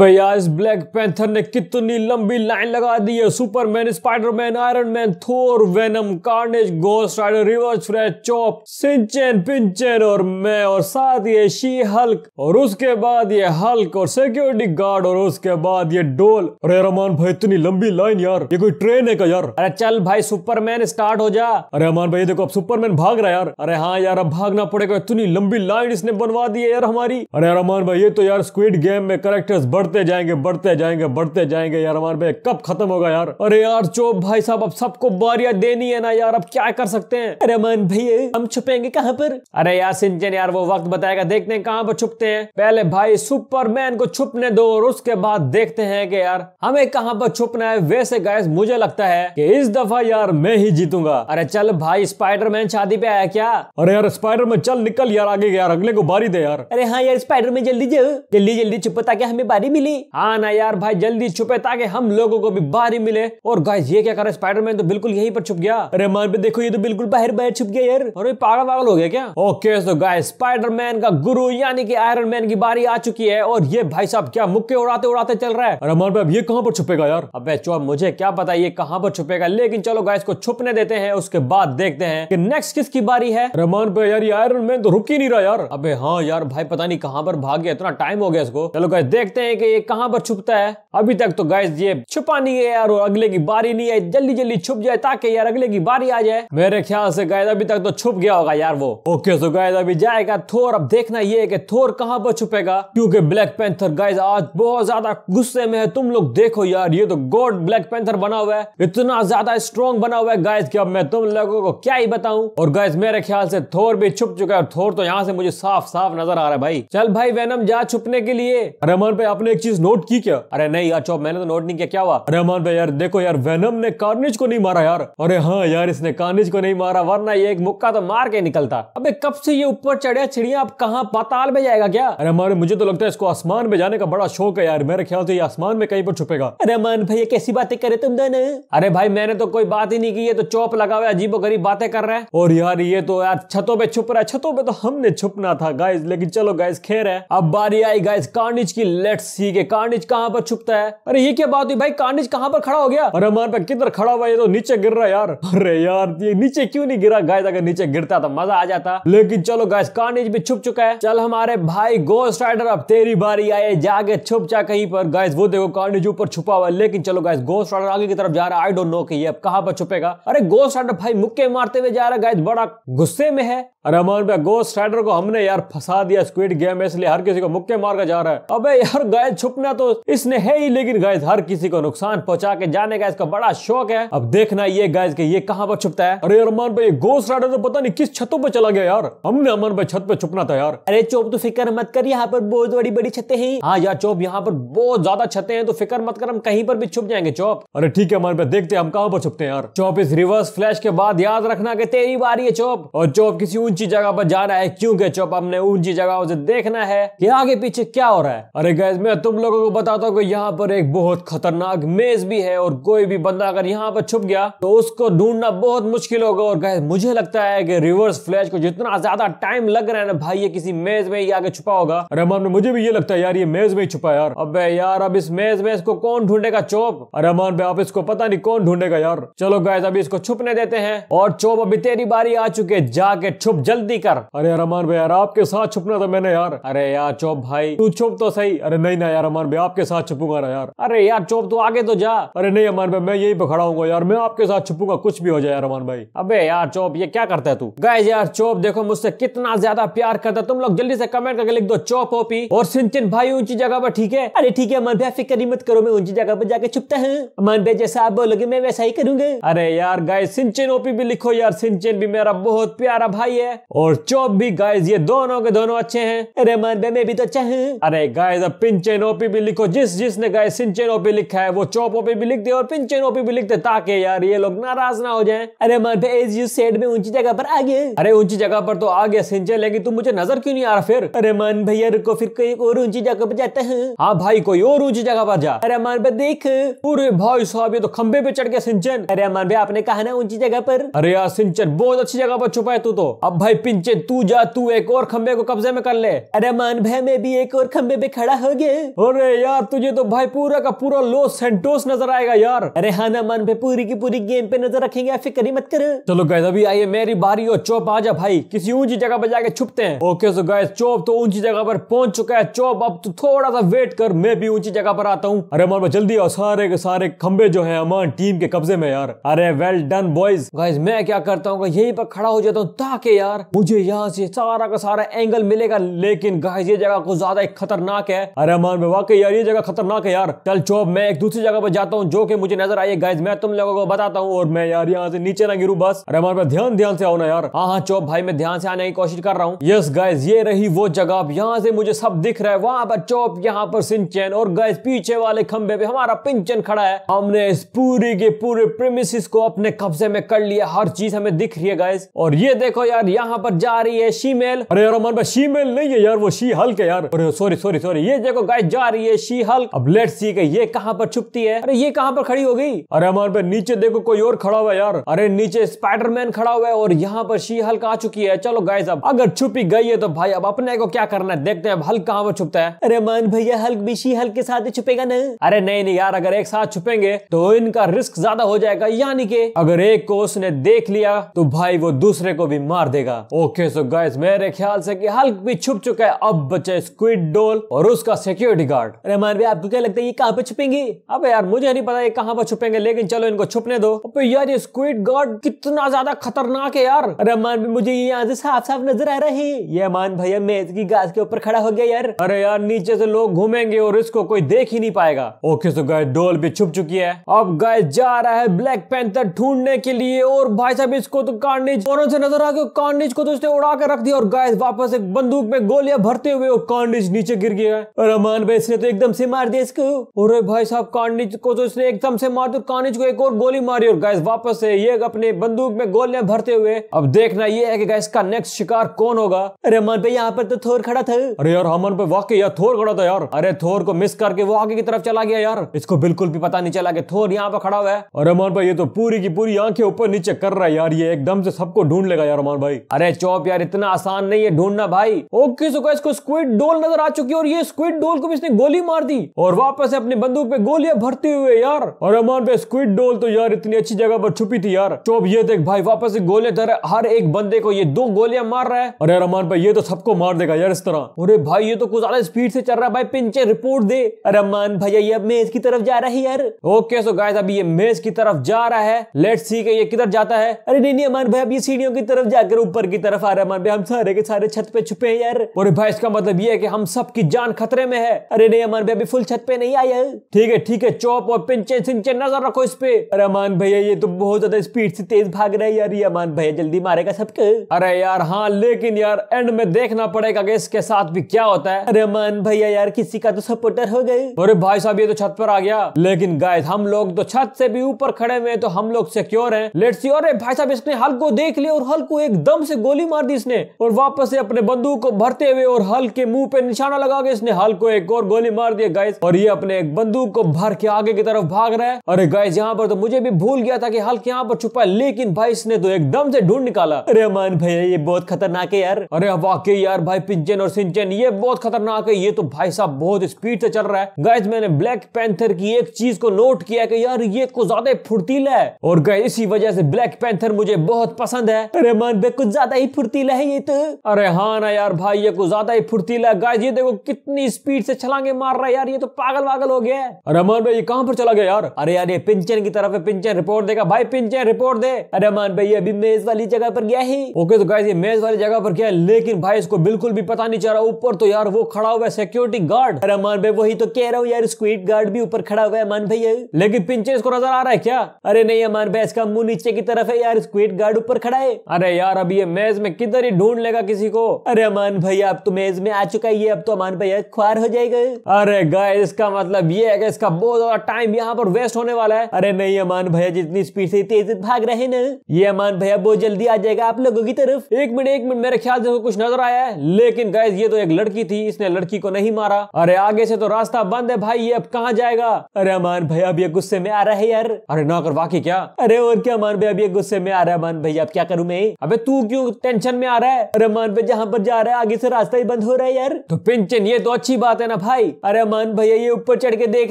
भैया इस black panther ने कितनी लंबी लाइन लगा दी है Superman Spiderman Iron Man Thor Venom Carnage Ghost Rider Reverse Flash चॉप सिंचेन पिंचेन और मैं और साथ ये शी हल्क और उसके बाद ये हल्क और सिक्योरिटी गार्ड और उसके बाद ये डोल अरे रमान भाई इतनी लंबी लाइन यार ये कोई ट्रेन है का यार अरे चल भाई सुपरमैन स्टार्ट हो जा अरे रमान भाई देखो अब सुपरमैन भाग रहा है यार अरे हाँ यार अब भागना पड़ेगा इतनी लंबी लाइन इसने बनवा दी है यार हमारी अरे रमान भाई ये तो यार स्क्विड गेम में करेक्टर्स बढ़ बढ़ते जाएंगे बढ़ते जाएंगे बढ़ते जाएंगे यार हमारे भाई कब खत्म होगा यार अरे यार चोप भाई साहब अब सबको बारिया देनी है ना यार अब क्या कर सकते हैं अरे मान भाई हम छुपेंगे कहाँ पर अरे यार सिंचन यार वो वक्त बताएगा देखते हैं कहाँ पर छुपते हैं पहले भाई सुपरमैन को छुपने दो और उसके बाद देखते हैं कि यार हमें कहाँ पर छुपना है वैसे गाइस मुझे लगता है कि इस दफा यार मैं ही जीतूंगा अरे चल भाई स्पाइडरमैन शादी पे आया क्या अरे यार स्पाइडरमैन चल निकल यार आगे यार अगले को बारी दे यार अरे हाँ यार स्पाइडरमैन जल्दी जाओ जल्दी जल्दी छुपता क्या हमें बारी मिल मिली हाँ ना यार भाई जल्दी छुपे ताकि हम लोगों को भी बाहर ही मिले और गाइस ये क्या कर रहा है स्पाइडरमैन तो बिल्कुल यहीं पर छुप गया अरे मान पे देखो ये तो बिल्कुल बाहर बाहर छुप गया यार और पागल पागल हो गया क्या ओके सो गाइस स्पाइडरमैन का गुरु यानी कि आयरन मैन की बारी आ चुकी है और ये भाई साहब क्या मुक्के उड़ाते उड़ाते चल रहा है अरे मान पे अब ये कहाँ पर छुपेगा यार अब चो तो मुझे क्या पता ये कहाँ पर छुपेगा लेकिन चलो गाइस को छुपने देते हैं उसके बाद देखते हैं कि नेक्स्ट किसकी बारी है रमान पे यार ये आयरन मैन तो रुक ही नहीं रहा यार अबे हाँ यार भाई पता नहीं कहाँ पर भाग गया इतना टाइम हो गया इसको चलो गाइस देखते हैं कि ये कहां पर छुपता है अभी तक तो गैस ये छुपा नहीं है यार और अगले की बारी नहीं आई जल्दी जल्दी छुप जाए ताकि यार अगले की बारी आ जाए मेरे ख्याल से गैस अभी तक तो छुप गया होगा यार वो ओके सो गैस अभी जाएगा थोर अब देखना ये है कि थोर कहाँ पर छुपेगा क्यूँकी ब्लैक पेंथर गैस आज बहुत ज्यादा गुस्से में है तुम लोग देखो यार ये तो गोड ब्लैक पेंथर बना हुआ है इतना ज्यादा स्ट्रॉन्ग बना हुआ है गैस की अब मैं तुम लोगों को क्या ही बताऊँ और गैस मेरे ख्याल से थोर भी छुप चुका है और थोर तो यहाँ से मुझे साफ साफ नजर आ रहा है भाई चल भाई वैनम जा छुपने के लिए रमन पे अपने आपने एक चीज नोट की क्या अरे नहीं अच्छा मैंने तो नोट नहीं किया क्या हुआ अरे अमान भाई यार देखो यार वेनम ने कार्निज को नहीं मारा यार अरे हाँ यार इसने कार्निज को नहीं मारा वरना ये एक मुक्का तो मार के निकलता अबे कब से ये ऊपर चढ़िया चिड़िया अब कहा पाताल में जाएगा क्या अरे हमारे मुझे तो लगता है इसको आसमान में जाने का बड़ा शौक है यार मेरे ख्याल से ये आसमान में कहीं पर छुपेगा अरे अमान भाई कैसी बातें करे तुम दोनों अरे भाई मैंने तो कोई बात ही नहीं की ये तो चौप लगा हुआ अजीबो गरीब बातें कर रहा है और यार ये तो यार छतों पे छुप रहा है छतों पे तो हमने छुपना था गाइज लेकिन चलो गाइज खेर है अब बारी आई गाइज कार्निज की लेट्स सी के कार्निज कहाँ पर छुपता है अरे ये क्या बात हुई भाई कार्निज कहाँ पर खड़ा हो गया अरे हमारे पर किधर खड़ा हुआ ये तो नीचे गिर रहा है यार अरे यार ये नीचे क्यों नहीं गिरा गाय अगर नीचे गिरता तो मजा आ जाता लेकिन चलो गाय कार्निज भी छुप चुका है चल हमारे भाई गोस्ट राइडर अब तेरी बारी आए जाके छुप जा कहीं पर गाइस वो देखो कार्निज ऊपर छुपा हुआ है लेकिन चलो गाइस गोस्ट राइडर आगे की तरफ जा रहा है आई डोंट नो कि ये अब कहां पर छुपेगा अरे गोस्ट राइडर भाई मुक्के मारते हुए जा रहा है गाइस बड़ा गुस्से में है अरे अमन भाई गोस्ट राइडर को हमने यार फंसा दिया स्क्विड गेम इसलिए हर किसी को मुक्के मार कर जा रहा है अबे यार गाय शायद छुपना तो इसने है ही लेकिन गाइज हर किसी को नुकसान पहुंचा के जाने का इसका बड़ा शौक है अब देखना ये गाइज के ये कहाँ पर छुपता है अरे अरमान भाई गोस्ट राडर तो पता नहीं किस छतों पर चला गया यार हमने अमन भाई छत पर छुपना था यार अरे चोप तो फिक्र मत कर यहाँ पर बहुत बड़ी बड़ी छतें हैं हाँ यार चोप यहाँ पर बहुत ज्यादा छतें हैं तो फिक्र मत कर हम कहीं पर भी छुप जाएंगे चोप अरे ठीक है अमन भाई देखते हैं हम कहाँ पर छुपते हैं यार चोप इस रिवर्स फ्लैश के बाद याद रखना कि तेरी बारी है चोप और चोप किसी ऊंची जगह पर जाना है क्योंकि चोप हमने ऊंची जगह देखना है कि आगे पीछे क्या हो रहा है अरे गैस मैं मैं तुम लोगों को बताता हूँ कि यहाँ पर एक बहुत खतरनाक मेज भी है और कोई भी बंदा अगर यहाँ पर छुप गया तो उसको ढूंढना बहुत मुश्किल होगा और गैस मुझे लगता है कि रिवर्स फ्लैश को जितना ज्यादा टाइम लग रहा है ना भाई ये किसी मेज में ही आगे छुपा होगा रमान ने मुझे भी ये लगता है यार ये मेज में ही छुपा यार अब यार अब इस मेज में इसको कौन ढूंढेगा चोप रमान भाई आप इसको पता नहीं कौन ढूंढेगा यार चलो गैस अभी इसको छुपने देते हैं और चोप अभी तेरी बारी आ चुके जाके छुप जल्दी कर अरे रमान भाई यार आपके साथ छुपना था मैंने यार अरे यार चोप भाई तू छुप तो सही अरे नहीं है यार अमन भाई आपके साथ छुपूंगा ना यार अरे यार चोप तू आगे तो जा अरे नहीं अमन भाई मैं यही पे हूँ यार मैं आपके साथ छुपूंगा कुछ भी हो जाए यार अमन भाई अबे यार चोप ये क्या करता है तू गए यार चोप देखो मुझसे कितना ज्यादा प्यार करता तुम लोग जल्दी से कमेंट करके लिख दो चोप ओपी और सिंचन भाई ऊंची जगह पर ठीक है अरे ठीक है अमन भाई फिक्र मत करो मैं ऊंची जगह पर जाके छुपता हूँ अमन भाई जैसा आप बोलोगे मैं वैसा ही करूंगा अरे यार गाय सिंचन ओपी भी लिखो यार सिंचन भी मेरा बहुत प्यारा भाई है और चोप भी गाय ये दोनों के दोनों अच्छे हैं अरे अमन भाई मैं भी तो अच्छा हूँ अरे गाय पिंचन चेन ओपी भी लिखो जिस जिसने सिंह चेन ओपी लिखा है वो चौप ओपी भी लिख दे और चेन ओपी भी लिख दे ताकि यार ये लोग नाराज ना हो जाए अरे मत एज यू सेड में ऊंची जगह पर आ गए अरे ऊंची जगह पर तो आ गया सिंचेन लेकिन तुम मुझे नजर क्यों नहीं आ रहा फिर अरे मन भैया रुको फिर कोई और ऊंची जगह पर जाते हैं हाँ भाई कोई और ऊंची जगह पर जा अरे अमान भाई देख पूरे भाई साहब ये तो खंबे पे चढ़ गया सिंचन अरे अमान भाई आपने कहा ना ऊंची जगह पर अरे यार सिंचन बहुत अच्छी जगह पर छुपा है तू तो अब भाई पिंचन तू जा तू एक और खंबे को कब्जे में कर ले अरे मान भाई मैं भी एक और खंबे पे खड़ा हो गया अरे यार तुझे तो भाई पूरा का पूरा लो सेंटोस नजर आएगा यार अरे हाना मन पे पूरी की पूरी गेम पे नजर रखेंगे फिक्र ही मत कर चलो गैस अभी आइए मेरी बारी और चौप आ जा भाई किसी ऊंची जगह पर जाके छुपते हैं ओके सो गैस चौप तो ऊंची जगह पर पहुंच चुका है चौप अब तो थोड़ा सा वेट कर मैं भी ऊंची जगह पर आता हूँ अरे मन जल्दी और सारे के सारे खंबे जो है अमान टीम के कब्जे में यार अरे वेल डन बॉयज गाइज मैं क्या करता हूँ यही पर खड़ा हो जाता हूँ ताकि यार मुझे यहाँ से सारा का सारा एंगल मिलेगा लेकिन गाइज ये जगह कुछ ज्यादा खतरनाक है अरे अमान में वाकई यार ये जगह खतरनाक है यार चल चौब मैं एक दूसरी जगह पर जाता हूँ जो कि मुझे नजर आई गाइज मैं तुम लोगों को बताता हूँ और मैं यार यहाँ से नीचे ना गिरू बस अरे हमारे ध्यान ध्यान से आना यार हाँ हाँ चौब भाई मैं ध्यान से आने की कोशिश कर रहा हूँ यस गाइज ये रही वो जगह अब यहाँ से मुझे सब दिख रहा है वहां पर चौप यहाँ पर सिंचन और गाइज पीछे वाले खंबे पे हमारा पिंचन खड़ा है हमने इस पूरी के पूरे प्रेमिस को अपने कब्जे में कर लिया हर चीज हमें दिख रही है गाइज और ये देखो यार यहाँ पर जा रही है शीमेल अरे यार हमारे भाई शीमेल नहीं है यार वो शी हल्के यार सॉरी सॉरी सॉरी ये देखो गाय है जा रही है शी हल अब लेट सी के ये कहां पर छुपती है अरे ये कहां पर खड़ी हो गई अरे हमारे पे नीचे देखो कोई और खड़ा हुआ है यार अरे नीचे स्पाइडरमैन खड़ा हुआ है और यहाँ पर शी हल्क आ चुकी है चलो गाय अब अगर छुपी गई है तो भाई अब अपने को क्या करना है देखते हैं अब हल्क कहाँ पर छुपता है अरे मान भैया हल्क भी शी हल्क के साथ ही छुपेगा ना अरे नहीं नहीं यार अगर एक साथ छुपेंगे तो इनका रिस्क ज्यादा हो जाएगा यानी के अगर एक को उसने देख लिया तो भाई वो दूसरे को भी मार देगा ओके सो गाइस मेरे ख्याल से कि हल्क भी छुप चुका है अब बचे स्क्विड डोल और उसका सिक्योर सिक्योरिटी गार्ड अरे मान भैया आपको तो क्या लगता है ये कहाँ पे छुपेंगे अब यार मुझे नहीं पता ये कहाँ पे छुपेंगे लेकिन चलो इनको छुपने दो अबे यार ये स्क्विड गार्ड कितना ज्यादा खतरनाक है यार अरे मान मुझे ये यहाँ से साफ साफ नजर आ रहा है ये मान भैया मेज की गाज के ऊपर खड़ा हो गया यार अरे यार नीचे से लोग घूमेंगे और इसको कोई देख ही नहीं पाएगा ओके सो गाय डोल भी छुप चुकी है अब गाय जा रहा है ब्लैक पैंथर ढूंढने के लिए और भाई साहब इसको तो कार्निज और से नजर आ गया कार्निज को तो उसने उड़ा कर रख दिया और गाय वापस एक बंदूक में गोलियां भरते हुए और कार्निज नीचे गिर गया है अरे सलमान भाई इसने तो एकदम से मार दिया इसको और भाई साहब कार्निज को तो इसने एकदम से मार दिया कार्निज को एक और गोली मारी और गैस वापस से ये अपने बंदूक में गोलियां भरते हुए अब देखना ये है कि गैस का नेक्स्ट शिकार कौन होगा अरे अमन भाई यहाँ पर तो थोर खड़ा था अरे यार अमन पे वाकई यार थोर खड़ा था यार अरे थोर को मिस करके वो आगे की तरफ चला गया यार इसको बिल्कुल भी पता नहीं चला कि थोर यहाँ पर खड़ा हुआ है और अमन भाई ये तो पूरी की पूरी आंखें ऊपर नीचे कर रहा है यार ये एकदम से सबको ढूंढ लेगा यार अमन भाई अरे चौप यार इतना आसान नहीं है ढूंढना भाई ओके सो गैस को स्क्विड डोल नजर आ चुकी है और ये स्क्विड डोल को भी इसने गोली मार दी और वापस अपने बंदूक पे गोलियां भरते हुए यार और अमान पे स्क्विड डोल तो यार इतनी अच्छी जगह पर छुपी थी यार तो अब ये देख भाई वापस गोलियां धर हर एक बंदे को ये दो गोलियां मार रहा है और यार अमान पे ये तो सबको मार देगा यार इस तरह अरे भाई ये तो कुछ ज्यादा स्पीड से चल रहा है भाई पिंचे रिपोर्ट दे अरे अमान भैया ये मेज की तरफ जा रहा है यार ओके सो गाइस अभी ये मेज की तरफ जा रहा है लेट्स सी के ये किधर जाता है अरे नहीं नहीं अमान भाई अब ये सीढ़ियों की तरफ जाकर ऊपर की तरफ आ रहा है अमान भाई हम सारे के सारे छत पे छुपे हैं यार और भाई इसका मतलब ये है कि हम सबकी जान खतरे में है अरे नहीं अमन भाई अभी फुल छत पे नहीं आया ठीक है ठीक है चौप और पिंचे सिंचे नजर रखो इस पे अरे अमान भैया ये तो बहुत ज्यादा स्पीड से तेज भाग रहे यार ये अमान भैया जल्दी मारेगा सबके अरे यार हाँ लेकिन यार एंड में देखना पड़ेगा कि इसके साथ भी क्या होता है अरे अमान भैया यार किसी का तो सपोर्टर हो गए अरे भाई साहब ये तो छत पर आ गया लेकिन गाय हम लोग तो छत से भी ऊपर खड़े हुए तो हम लोग सिक्योर है लेट सी अरे भाई साहब इसने हल को देख लिया और हल को एकदम से गोली मार दी इसने और वापस से अपने बंदूक को भरते हुए और हल के मुंह पे निशाना लगा के इसने हल को एक और गोली मार दिया गाइस और ये अपने एक बंदूक को भर के आगे की तरफ भाग रहा है अरे गाइस यहाँ पर तो मुझे भी भूल गया था कि हल्के यहाँ पर छुपा है लेकिन भाई इसने तो एकदम से ढूंढ निकाला अरे अमान भैया ये बहुत खतरनाक है यार अरे वाकई यार भाई पिंचन और सिंचन ये बहुत खतरनाक है ये तो भाई साहब बहुत स्पीड से चल रहा है गाइज मैंने ब्लैक पैंथर की एक चीज को नोट किया की यार ये कुछ ज्यादा फुर्तीला है और गाय इसी वजह से ब्लैक पैंथर मुझे बहुत पसंद है अरे मान भाई कुछ ज्यादा ही फुर्तीला है ये तो अरे हाँ ना यार भाई ये कुछ ज्यादा ही फुर्तीला है गाय ये देखो कितनी स्पीड से छलांगे मार रहा है यार ये तो पागल वागल हो गया है अरे अमान भाई ये कहाँ पर चला गया यार अरे यार ये पिंचन की तरफ है पिंचन रिपोर्ट देगा भाई पिंचन रिपोर्ट दे अरे अमान भाई अभी मेज वाली जगह पर गया ही ओके तो गाय मेज वाली जगह पर गया लेकिन भाई इसको बिल्कुल भी पता नहीं चल रहा ऊपर तो यार वो खड़ा हुआ है सिक्योरिटी गार्ड अरे अमान भाई वही तो कह रहा हूँ यार स्क्वीट गार्ड भी ऊपर खड़ा हुआ है अमान भाई लेकिन पिंचन इसको नजर आ रहा है क्या अरे नहीं अमान भाई इसका मुंह नीचे की तरफ है यार स्क्वीट गार्ड ऊपर खड़ा है अरे यार अभी ये मेज में किधर ही ढूंढ लेगा किसी को अरे अमान भाई अब तो मेज में आ चुका है ये अब तो अमान भाई खुआर हो जाए जाएगा अरे गाइस इसका मतलब ये है कि इसका बहुत ज्यादा टाइम यहाँ पर वेस्ट होने वाला है अरे नहीं अमान भैया जितनी स्पीड से तेज भाग रहे ना ये अमान भैया बहुत जल्दी आ जाएगा आप लोगों की तरफ एक मिनट एक मिनट मेरे ख्याल से कुछ नजर आया है लेकिन गाइज ये तो एक लड़की थी इसने लड़की को नहीं मारा अरे आगे से तो रास्ता बंद है भाई ये अब कहाँ जाएगा अरे अमान भैया अब ये गुस्से में आ रहा है यार अरे ना कर वाकई क्या अरे और क्या अमान भैया अब ये गुस्से में आ रहा है अमान भैया अब क्या करूँ मैं अबे तू क्यों टेंशन में आ रहा है अरे अमान भैया जहाँ पर जा रहा है आगे से रास्ता ही बंद हो रहा है यार तो पिंचन ये तो अच्छी बात है ना भाई अरे मान भैया ये ऊपर चढ़ के देख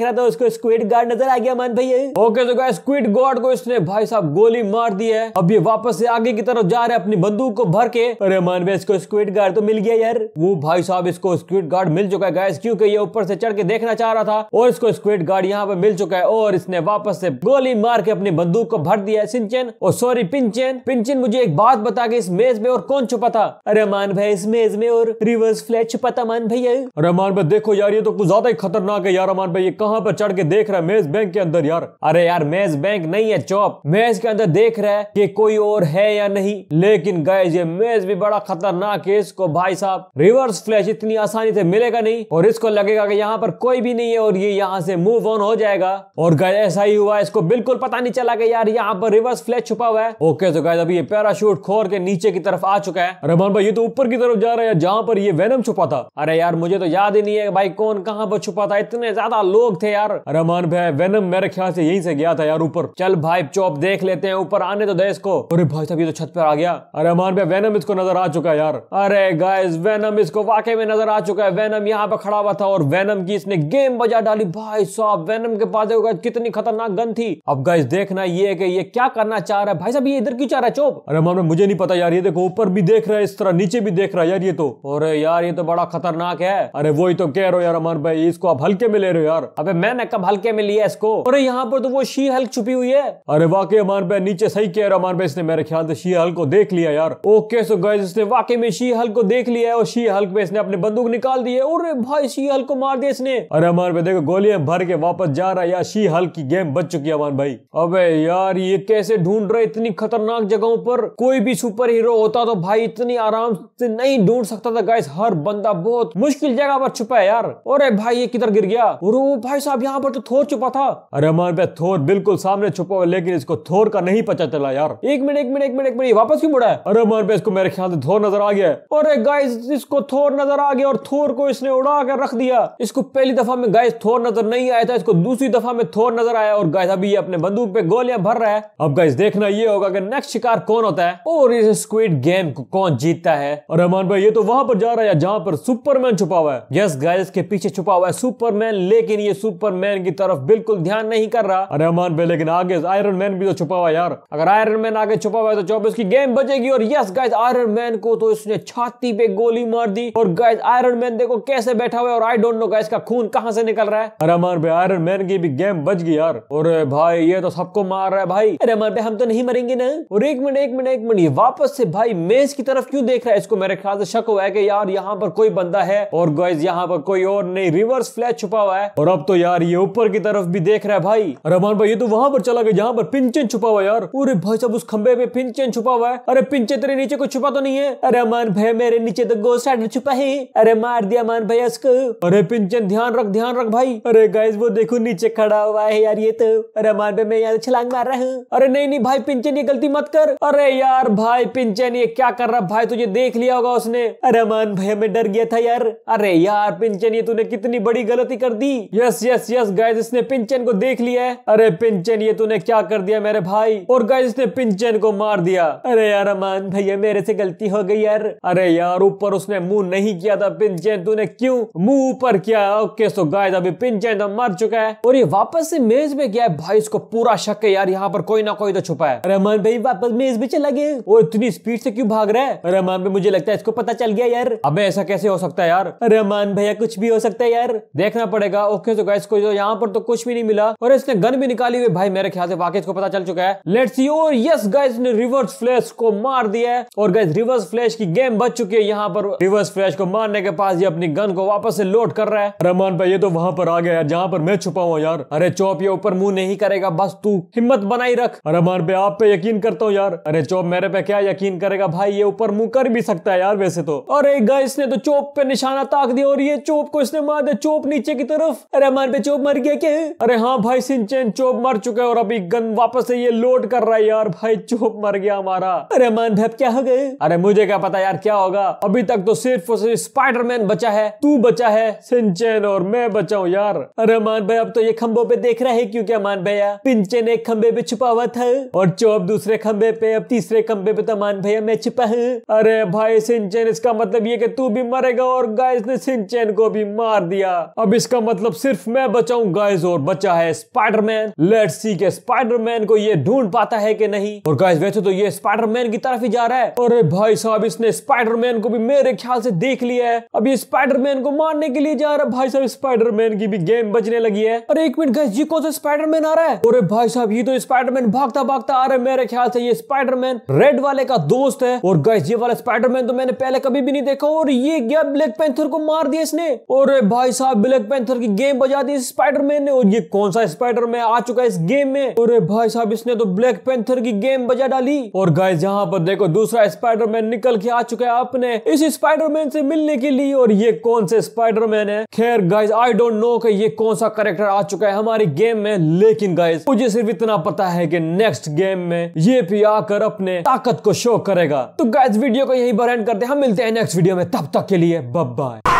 रहा था उसको स्क्विड गार्ड नजर आ गया मान भैया ओके तो गाइस स्क्विड गार्ड को इसने भाई साहब गोली मार दी है अब ये वापस से आगे की तरफ जा रहे अपनी बंदूक को भर के अरे मान भैया इसको स्क्विड गार्ड तो मिल गया यार वो भाई साहब इसको स्क्विड गार्ड मिल चुका है गाइस क्योंकि ये ऊपर से चढ़ के देखना चाह रहा था और इसको स्क्विड गार्ड यहाँ पे मिल चुका है और इसने वापस से गोली मार के अपनी बंदूक को भर दिया सिंचन और सॉरी पिंचन पिंचन मुझे एक बात बता के इस मेज में और कौन छुपा था अरे मान भाई इस मेज में और रिवर्स फ्लैट छुपा था मान भैया मान भाई देखो देखो यार ये तो कुछ ज्यादा ही खतरनाक है यार अमान भाई ये कहाँ पर चढ़ के देख रहा है मेज बैंक के अंदर यार अरे यार मेज बैंक नहीं है चौप मेज के अंदर देख रहा है कि कोई और है या नहीं लेकिन गैज ये मेज भी बड़ा खतरनाक है इसको भाई साहब रिवर्स फ्लैश इतनी आसानी से मिलेगा नहीं और इसको लगेगा की यहाँ पर कोई भी नहीं है और ये यहाँ से मूव ऑन हो जाएगा और गैज ऐसा ही हुआ इसको बिल्कुल पता नहीं चला गया यार यहाँ पर रिवर्स फ्लैश छुपा हुआ है ओके तो गैज अभी ये पैराशूट खोर के नीचे की तरफ आ चुका है रमान भाई ये तो ऊपर की तरफ जा रहा है जहाँ पर ये वेनम छुपा था अरे यार मुझे तो याद ही नहीं है भाई कौन कहाँ पर छुपा था इतने ज्यादा लोग थे यार रमान भाई वेनम मेरे ख्याल से यहीं से गया था यार ऊपर चल भाई चौप देख लेते हैं ऊपर आने तो दे इसको अरे भाई साहब ये तो छत पर आ गया रमान भाई वेनम इसको नजर आ चुका है यार अरे गाइस वेनम इसको वाकई में नजर आ चुका है वेनम यहाँ पे खड़ा हुआ था और वेनम की इसने गेम बजा डाली भाई साहब वेनम के पास देखो कितनी खतरनाक गन थी अब गाइस देखना ये कि ये क्या करना चाह रहा है भाई साहब ये इधर क्यों चाह रहा है चौप अरे भाई मुझे नहीं पता यार ये देखो ऊपर भी देख रहा है इस तरह नीचे भी देख रहा है यार ये तो अरे यार ये तो बड़ा खतरनाक है अरे वही तो कह रहे हो यार अमन भाई इसको आप हल्के में ले रहे हो यार अबे मैंने कब हल्के में लिया इसको अरे यहाँ पर तो वो शी हल्क छुपी हुई है अरे वाकई अमन भाई नीचे सही कह रहे अमन भाई इसने मेरे ख्याल से शी हल्क को देख लिया यार ओके सो गाइस इसने वाकई में शी हल्क को देख लिया है और शी हल्क में इसने अपने बंदूक निकाल दी है अरे भाई शी हल्क को मार दिया इसने अरे अमन भाई देखो गोलियां भर के वापस जा रहा है यार शी हल्क की गेम बच चुकी है अमन भाई अब यार ये कैसे ढूंढ रहे इतनी खतरनाक जगहों पर कोई भी सुपर हीरो होता तो भाई इतनी आराम से नहीं ढूंढ सकता था गाइस हर बंदा बहुत मुश्किल जगह पर छुपा है यार यार अरे भाई ये किधर गिर गया वो भाई साहब यहाँ पर तो थोर छुपा था अरे हमारे पे थोर बिल्कुल सामने छुपा हुआ लेकिन इसको थोर का नहीं पता चला यार एक मिनट एक मिनट एक मिनट एक मिनट वापस क्यों मुड़ा है अरे हमारे पे इसको मेरे ख्याल से थोर नजर आ गया अरे गाइस इसको थोर नजर आ गया और थोर को इसने उड़ा कर रख दिया इसको पहली दफा में गाइस थोर नजर नहीं आया था इसको दूसरी दफा में थोर नजर आया और गाइस अभी ये अपने बंदूक पे गोलियां भर रहा है अब गाइस देखना ये होगा कि नेक्स्ट शिकार कौन होता है और इस स्क्विड गेम को कौन जीतता है और अमान भाई ये तो वहां पर जा रहा है जहां पर सुपरमैन छुपा हुआ है यस गाइस इसके पीछे छुपा हुआ है सुपरमैन लेकिन ये सुपरमैन की तरफ बिल्कुल ध्यान नहीं कर रहा अरे अमान भाई लेकिन आगे आयरन मैन भी तो छुपा हुआ यार अगर आयरन मैन आगे छुपा हुआ है तो चौबीस की गेम बचेगी और यस गाइज आयरन मैन को तो इसने छाती पे गोली मार दी और गाइज आयरन मैन देखो कैसे बैठा हुआ है और आई डोंट नो गाइज का खून कहाँ से निकल रहा है अरे अमान भाई आयरन मैन की भी गेम बच गई यार और भाई ये तो सबको मार रहा है भाई अरे अमान भाई हम तो नहीं मरेंगे ना और एक मिनट एक मिनट एक मिनट ये वापस से भाई मेज की तरफ क्यों देख रहा है इसको मेरे ख्याल से शक हुआ है कि यार यहाँ पर कोई बंदा है और गाइज यहाँ पर कोई कोई और नहीं रिवर्स फ्लैश छुपा हुआ है और अब तो यार ये ऊपर की तरफ भी देख रहा है भाई रमान भाई ये तो वहां पर चला गया जहाँ पर पिंचन छुपा हुआ यार पूरे भाई साहब उस खंबे पे पिंचन छुपा हुआ है अरे पिंचन तेरे नीचे कुछ छुपा तो नहीं है अरे अमान भाई मेरे नीचे तो गोस्ट छुपा है अरे मार दिया अमान भाई उसको अरे पिंचन ध्यान रख ध्यान रख भाई अरे गाइस वो देखो नीचे खड़ा हुआ है यार ये तो अरे अमान भाई मैं यहाँ छलांग मार रहा हूँ अरे नहीं नहीं भाई पिंचन ये गलती मत कर अरे यार भाई पिंचन ये क्या कर रहा भाई तुझे देख लिया होगा उसने अरे अमान भाई मैं डर गया था यार अरे यार पिंचन पिंचन ये तूने कितनी बड़ी गलती कर दी यस यस यस गाइज इसने पिंचन को देख लिया है अरे पिंचन ये तूने क्या कर दिया मेरे भाई और गाइज इसने पिंचन को मार दिया अरे यार अमान भैया मेरे से गलती हो गई यार अरे यार ऊपर उसने मुंह नहीं किया था पिंचन तूने क्यों मुंह ऊपर किया ओके सो गाइज अभी पिंचन तो मर चुका है और ये वापस से मेज में गया है भाई इसको पूरा शक है यार यहाँ पर कोई ना कोई तो छुपा है अरे अमान भाई वापस मेज में चला गया और इतनी स्पीड से क्यों भाग रहा है अरे अमान भाई मुझे लगता है इसको पता चल गया यार अब ऐसा कैसे हो सकता है यार अरे अमान भैया कुछ कुछ भी हो सकता है यार देखना पड़ेगा ओके तो गैस को जो यहाँ पर तो कुछ भी नहीं मिला और इसने गन भी निकाली हुई भाई मेरे ख्याल से वाकई इसको पता चल चुका है लेट्स सी और यस गैस ने रिवर्स फ्लैश को मार दिया है और गैस रिवर्स फ्लैश की गेम बच चुकी है यहाँ पर रिवर्स फ्लैश को मारने के पास ये अपनी गन को वापस से लोड कर रहा है रमान भाई ये तो वहां पर आ गया यार जहाँ पर मैं छुपा हुआ यार अरे चौप ये ऊपर मुंह नहीं करेगा बस तू हिम्मत बनाई रख रमान भाई आप पे यकीन करता हूँ यार अरे चौप मेरे पे क्या यकीन करेगा भाई ये ऊपर मुंह कर भी सकता है यार वैसे तो अरे गैस ने तो चौप पे निशाना ताक दिया और ये चोर चोप को इसने मार दिया चोप नीचे की तरफ अरे हमारे पे चोप मर गया क्या अरे हाँ भाई सिंचन चोप मर चुका है और अभी गन वापस से ये लोड कर रहा है यार भाई चोप मर गया हमारा अरे मान भाई क्या हो गए अरे मुझे क्या पता यार क्या होगा अभी तक तो सिर्फ और सिर्फ स्पाइडरमैन बचा है तू बचा है सिंचन और मैं बचाऊ यार अरे मान भाई अब तो ये खम्बो पे देख रहा है क्यों क्या मान भैया पिंचन एक खम्बे पे छुपा हुआ था और चोप दूसरे खम्बे पे अब तीसरे खम्बे पे तो मान भैया मैं छुपा हूँ अरे भाई सिंचन इसका मतलब ये कि तू भी मरेगा और गाइस ने सिंचन को भी मार दिया अब इसका मतलब सिर्फ मैं बचाऊ गाइज और बचा है स्पाइडरमैन लेट्स सी के स्पाइडरमैन को ये ढूंढ पाता है कि नहीं और गाइज वैसे तो ये स्पाइडरमैन की तरफ ही जा रहा है और भाई साहब इसने स्पाइडरमैन को भी मेरे ख्याल से देख लिया है अब ये स्पाइडरमैन को मारने के लिए जा रहा है भाई साहब स्पाइडरमैन की भी गेम बचने लगी है और एक मिनट गाइस जी कौन सा स्पाइडरमैन आ रहा है और भाई साहब ये तो स्पाइडरमैन भागता भागता आ रहा है मेरे ख्याल से ये स्पाइडरमैन रेड वाले का दोस्त है और गाइस ये वाला स्पाइडरमैन तो मैंने पहले कभी भी नहीं देखा और ये गया ब्लैक पैंथर को मार दिया इसने और भाई साहब ब्लैक पेंथर की गेम बजा दी स्पाइडरमैन ने और ये कौन सा स्पाइडरमैन आ चुका है इस गेम में और भाई साहब इसने तो ब्लैक पेंथर की गेम बजा डाली और गाय यहाँ पर देखो दूसरा स्पाइडरमैन निकल के आ चुका है आपने इस स्पाइडरमैन से मिलने के लिए और ये कौन से स्पाइडरमैन है खैर गाइज आई डोंट नो कि ये कौन सा करेक्टर आ चुका है हमारी गेम में लेकिन गाइज मुझे सिर्फ इतना पता है कि नेक्स्ट गेम में ये भी आकर अपने ताकत को शो करेगा तो गाइज वीडियो को यही बर एंड करते हैं हम मिलते हैं नेक्स्ट वीडियो में तब तक के लिए बाय